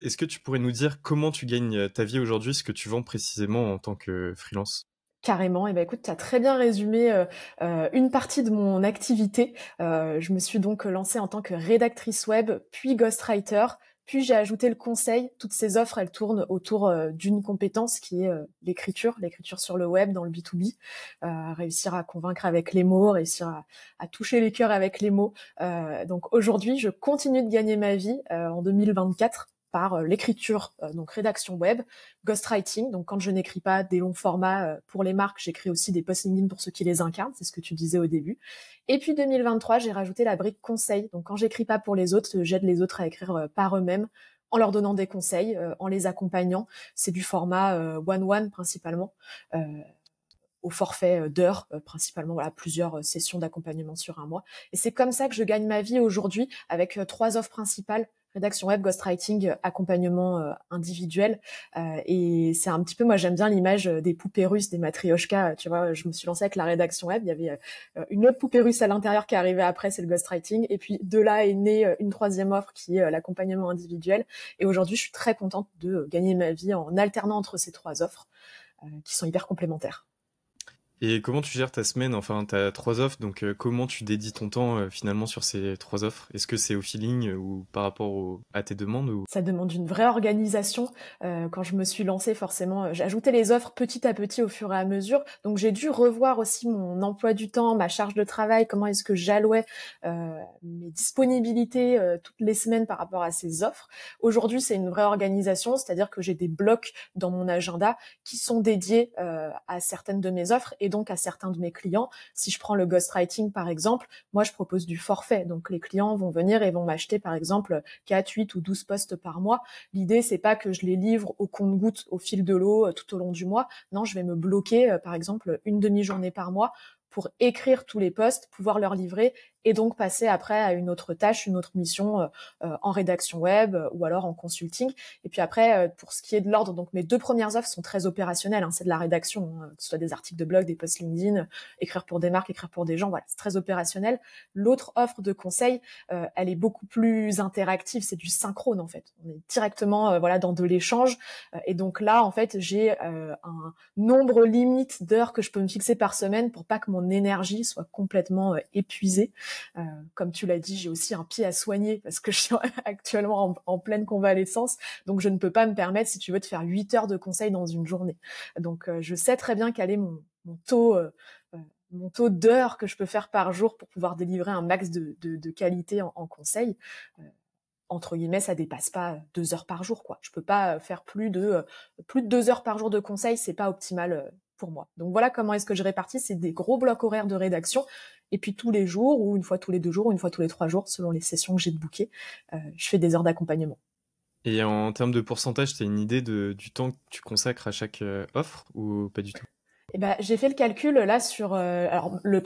Est-ce que tu pourrais nous dire comment tu gagnes euh, ta vie aujourd'hui, ce que tu vends précisément en tant que freelance Carrément. Et eh ben écoute, tu as très bien résumé euh, euh, une partie de mon activité. je me suis donc lancée en tant que rédactrice web, puis ghostwriter, puis j'ai ajouté le conseil. Toutes ces offres, elles tournent autour d'une compétence qui est l'écriture, l'écriture sur le web, dans le B2B. réussir à convaincre avec les mots, réussir à, à toucher les cœurs avec les mots. donc aujourd'hui, je continue de gagner ma vie en 2024 par euh, l'écriture, euh, donc rédaction web, ghostwriting, donc quand je n'écris pas des longs formats euh, pour les marques, j'écris aussi des posts LinkedIn pour ceux qui les incarnent, c'est ce que tu disais au début. Et puis 2023, j'ai rajouté la brique conseil, donc quand j'écris pas pour les autres, j'aide les autres à écrire par eux-mêmes en leur donnant des conseils, en les accompagnant. C'est du format one-one principalement, au forfait d'heures, principalement voilà plusieurs sessions d'accompagnement sur un mois. Et c'est comme ça que je gagne ma vie aujourd'hui avec trois offres principales rédaction web, ghostwriting, euh, accompagnement euh, individuel. Euh, et c'est un petit peu, moi j'aime bien l'image des poupées russes, des matrioshka. Tu vois, je me suis lancée avec la rédaction web. Il y avait une autre poupée russe à l'intérieur qui arrivait après, c'est le ghostwriting. Et puis de là est née une troisième offre qui est l'accompagnement individuel. Et aujourd'hui, je suis très contente de gagner ma vie en alternant entre ces trois offres qui sont hyper complémentaires. Et comment tu gères ta semaine Enfin, tu as trois offres, donc euh, comment tu dédies ton temps euh, finalement sur ces trois offres Est-ce que c'est au feeling euh, ou par rapport à tes demandes ou... Ça demande une vraie organisation. quand je me suis lancée, forcément, j'ajoutais les offres petit à petit au fur et à mesure. Donc j'ai dû revoir aussi mon emploi du temps, ma charge de travail, comment est-ce que j'allouais mes disponibilités toutes les semaines par rapport à ces offres. Aujourd'hui, c'est une vraie organisation, c'est-à-dire que j'ai des blocs dans mon agenda qui sont dédiés à certaines de mes offres. Et et donc à certains de mes clients, si je prends le ghostwriting par exemple, moi je propose du forfait. Donc les clients vont venir et vont m'acheter par exemple 4, 8 ou 12 postes par mois. L'idée c'est pas que je les livre au compte-goutte au fil de l'eau euh, tout au long du mois. Non, je vais me bloquer euh, par exemple une demi-journée par mois pour écrire tous les postes, pouvoir leur livrer et donc passer après à une autre tâche, une autre mission euh, euh, en rédaction web euh, ou alors en consulting. Et puis après, pour ce qui est de l'ordre, donc mes deux premières offres sont très opérationnelles, hein, c'est de la rédaction, hein, que ce soit des articles de blog, des posts LinkedIn, écrire pour des marques, écrire pour des gens, voilà, c'est très opérationnel. L'autre offre de conseil, elle est beaucoup plus interactive, c'est du synchrone en fait. On est directement voilà dans de l'échange et donc là en fait j'ai un nombre limite d'heures que je peux me fixer par semaine pour pas que mon énergie soit complètement épuisée. Euh, comme tu l'as dit, j'ai aussi un pied à soigner parce que je suis actuellement en, pleine convalescence, donc je ne peux pas me permettre, si tu veux, de faire 8 heures de conseil dans une journée. Donc euh, je sais très bien quel est mon, taux. Euh, mon taux d'heures que je peux faire par jour pour pouvoir délivrer un max de, qualité en, conseil entre guillemets, ça dépasse pas deux heures par jour, quoi. Je peux pas faire plus de plus de deux heures par jour de conseils, c'est pas optimal pour moi. Donc voilà comment est-ce que je répartis, c'est des gros blocs horaires de rédaction et puis tous les jours, ou une fois tous les deux jours, ou une fois tous les trois jours, selon les sessions que j'ai de bouquet, euh, je fais des heures d'accompagnement. Et en termes de pourcentage, tu as une idée du temps que tu consacres à chaque euh, offre ou pas du tout eh ben, j'ai fait le calcul là sur euh, alors le,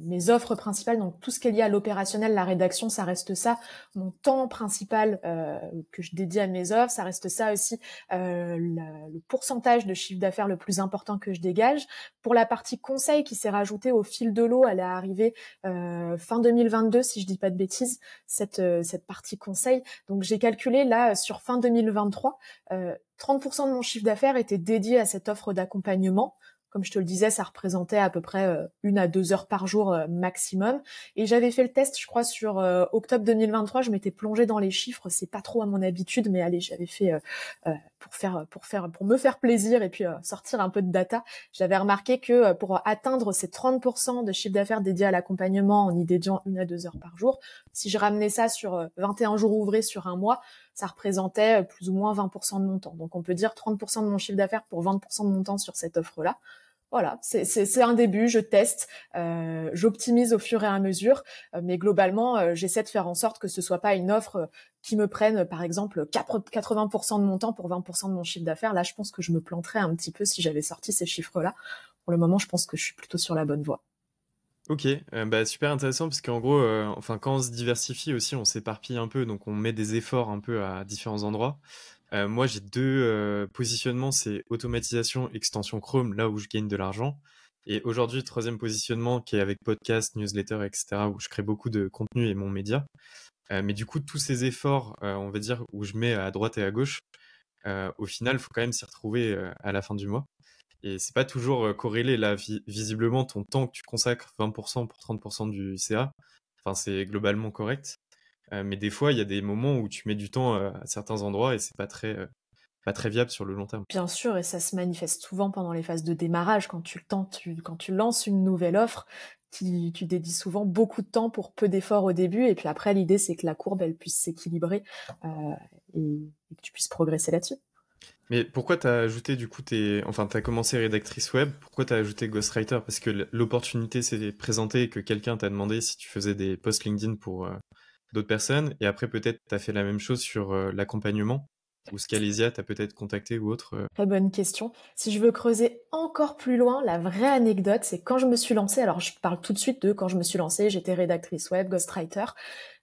mes offres principales, donc tout ce qui est lié à l'opérationnel, la rédaction, ça reste ça. Mon temps principal euh, que je dédie à mes offres, ça reste ça aussi. Euh, le pourcentage de chiffre d'affaires le plus important que je dégage. Pour la partie conseil qui s'est rajoutée au fil de l'eau, elle est arrivée fin 2022 si je dis pas de bêtises. Cette cette partie conseil, donc j'ai calculé là sur fin 2023 30% de mon chiffre d'affaires était dédié à cette offre d'accompagnement. Comme je te le disais, ça représentait à peu près euh, une à deux heures par jour euh, maximum. Et j'avais fait le test, je crois, sur euh, octobre 2023. Je m'étais plongée dans les chiffres. C'est pas trop à mon habitude, mais allez, j'avais fait pour faire pour faire pour me faire plaisir et puis euh, sortir un peu de data, j'avais remarqué que euh, pour atteindre ces 30 de chiffre d'affaires dédié à l'accompagnement en y dédiant une à deux heures par jour, si je ramenais ça sur 21 euh, jours ouvrés sur un mois, ça représentait plus ou moins 20 de mon temps. Donc on peut dire 30 de mon chiffre d'affaires pour 20 de mon temps sur cette offre-là voilà, c'est un début, je teste, euh, j'optimise au fur et à mesure, euh, mais globalement, euh, j'essaie de faire en sorte que ce soit pas une offre qui me prenne, par exemple, 80% de mon temps pour 20% de mon chiffre d'affaires. Là, je pense que je me planterais un petit peu si j'avais sorti ces chiffres-là. Pour le moment, je pense que je suis plutôt sur la bonne voie. Ok, bah, super intéressant parce qu'en gros, enfin quand on se diversifie aussi, on s'éparpille un peu, donc on met des efforts un peu à différents endroits. Euh, moi, j'ai deux euh, positionnements, c'est automatisation, extension Chrome, là où je gagne de l'argent. Et aujourd'hui, troisième positionnement, qui est avec podcast, newsletter, etc., où je crée beaucoup de contenu et mon média. Euh, mais du coup, tous ces efforts, on va dire, où je mets à droite et à gauche, au final, il faut quand même s'y retrouver à la fin du mois. Et c'est pas toujours corrélé. Là, visiblement, ton temps que tu consacres, 20% pour 30% du CA, enfin, c'est globalement correct. Euh, mais des fois, il y a des moments où tu mets du temps euh, à certains endroits et c'est pas très euh, pas très viable sur le long terme. Bien sûr, et ça se manifeste souvent pendant les phases de démarrage. Quand tu, tentes, quand tu lances une nouvelle offre, tu, dédies souvent beaucoup de temps pour peu d'efforts au début, et puis après, l'idée, c'est que la courbe, elle puisse s'équilibrer et, que tu puisses progresser là-dessus. Mais pourquoi tu as ajouté, du coup, tes... enfin, tu as commencé rédactrice web, pourquoi tu as ajouté Ghostwriter Parce que l'opportunité s'est présentée et que quelqu'un t'a demandé si tu faisais des posts LinkedIn pour, d'autres personnes. Et après, peut-être, tu as fait la même chose sur euh, l'accompagnement ou tu t'as peut-être contacté ou autre euh. Très bonne question. Si je veux creuser encore plus loin, la vraie anecdote, c'est quand je me suis lancée, alors je parle tout de suite de quand je me suis lancée, j'étais rédactrice web, ghostwriter,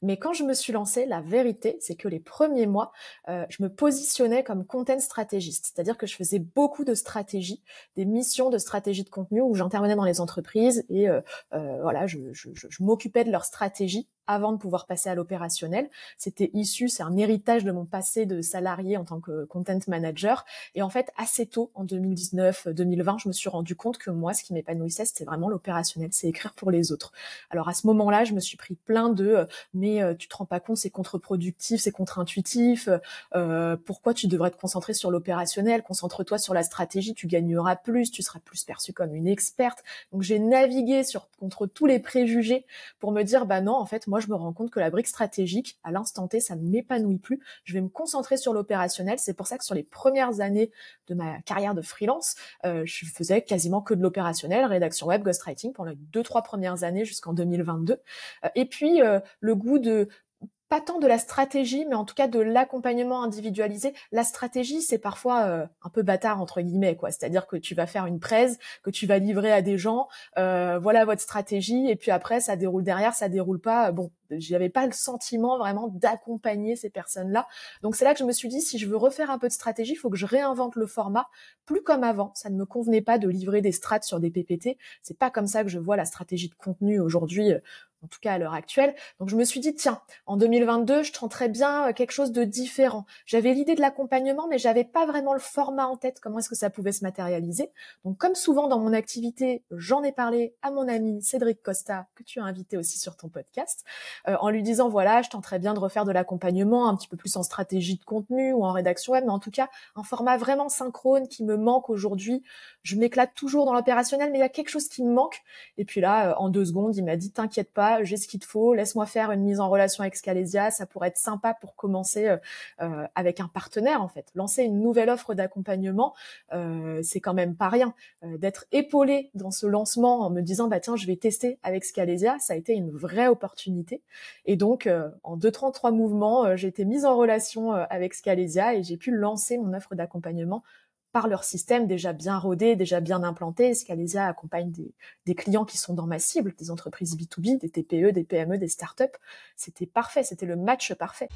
mais quand je me suis lancée, la vérité, c'est que les premiers mois, euh, je me positionnais comme content stratégiste, c'est-à-dire que je faisais beaucoup de stratégies des missions de stratégie de contenu où j'intervenais dans les entreprises et voilà, je, je m'occupais de leur stratégie avant de pouvoir passer à l'opérationnel. C'était issu, c'est un héritage de mon passé de salarié en tant que content manager. Et en fait, assez tôt, en 2019-2020, je me suis rendu compte que moi, ce qui m'épanouissait, c'était vraiment l'opérationnel, c'est écrire pour les autres. Alors à ce moment-là, je me suis pris plein de euh, mais euh, tu te rends pas compte, c'est contre-productif, c'est contre-intuitif. Euh, pourquoi tu devrais te concentrer sur l'opérationnel Concentre-toi sur la stratégie, tu gagneras plus, tu seras plus perçu comme une experte. Donc j'ai navigué sur contre tous les préjugés pour me dire bah non, en fait moi je me rends compte que la brique stratégique, à l'instant T, ça ne m'épanouit plus. Je vais me concentrer sur l'opérationnel. C'est pour ça que sur les premières années de ma carrière de freelance, euh, je faisais quasiment que de l'opérationnel, rédaction web, ghostwriting pendant les deux, trois premières années jusqu'en 2022. Euh, et puis, euh, le goût de pas tant de la stratégie, mais en tout cas de l'accompagnement individualisé. La stratégie, c'est parfois euh, un peu bâtard entre guillemets, quoi. C'est-à-dire que tu vas faire une presse, que tu vas livrer à des gens, euh, voilà votre stratégie, et puis après ça déroule derrière, ça déroule pas. Euh, bon, j'avais pas le sentiment vraiment d'accompagner ces personnes-là. Donc c'est là que je me suis dit, si je veux refaire un peu de stratégie, il faut que je réinvente le format, plus comme avant. Ça ne me convenait pas de livrer des strates sur des PPT. C'est pas comme ça que je vois la stratégie de contenu aujourd'hui en tout cas à l'heure actuelle. Donc je me suis dit tiens, en 2022, je tenterais bien euh, quelque chose de différent. J'avais l'idée de l'accompagnement, mais j'avais pas vraiment le format en tête. Comment est-ce que ça pouvait se matérialiser Donc comme souvent dans mon activité, j'en ai parlé à mon ami Cédric Costa que tu as invité aussi sur ton podcast, euh, en lui disant voilà, je tenterais bien de refaire de l'accompagnement un petit peu plus en stratégie de contenu ou en rédaction web, mais en tout cas un format vraiment synchrone qui me manque aujourd'hui. Je m'éclate toujours dans l'opérationnel, mais il y a quelque chose qui me manque. Et puis là, euh, en deux secondes, il m'a dit t'inquiète pas j'ai ce qu'il te faut, laisse-moi faire une mise en relation avec Scalesia, ça pourrait être sympa pour commencer euh, euh avec un partenaire en fait. Lancer une nouvelle offre d'accompagnement, euh, c'est quand même pas rien. Euh, d'être épaulé dans ce lancement en me disant bah tiens, je vais tester avec Scalesia, ça a été une vraie opportunité. Et donc euh, en 233 mouvements, j'ai été mise en relation avec Scalesia et j'ai pu lancer mon offre d'accompagnement par leur système déjà bien rodé, déjà bien implanté. Scalesia accompagne des, des, clients qui sont dans ma cible, des entreprises B2B, des TPE, des PME, des startups. C'était parfait, c'était le match parfait.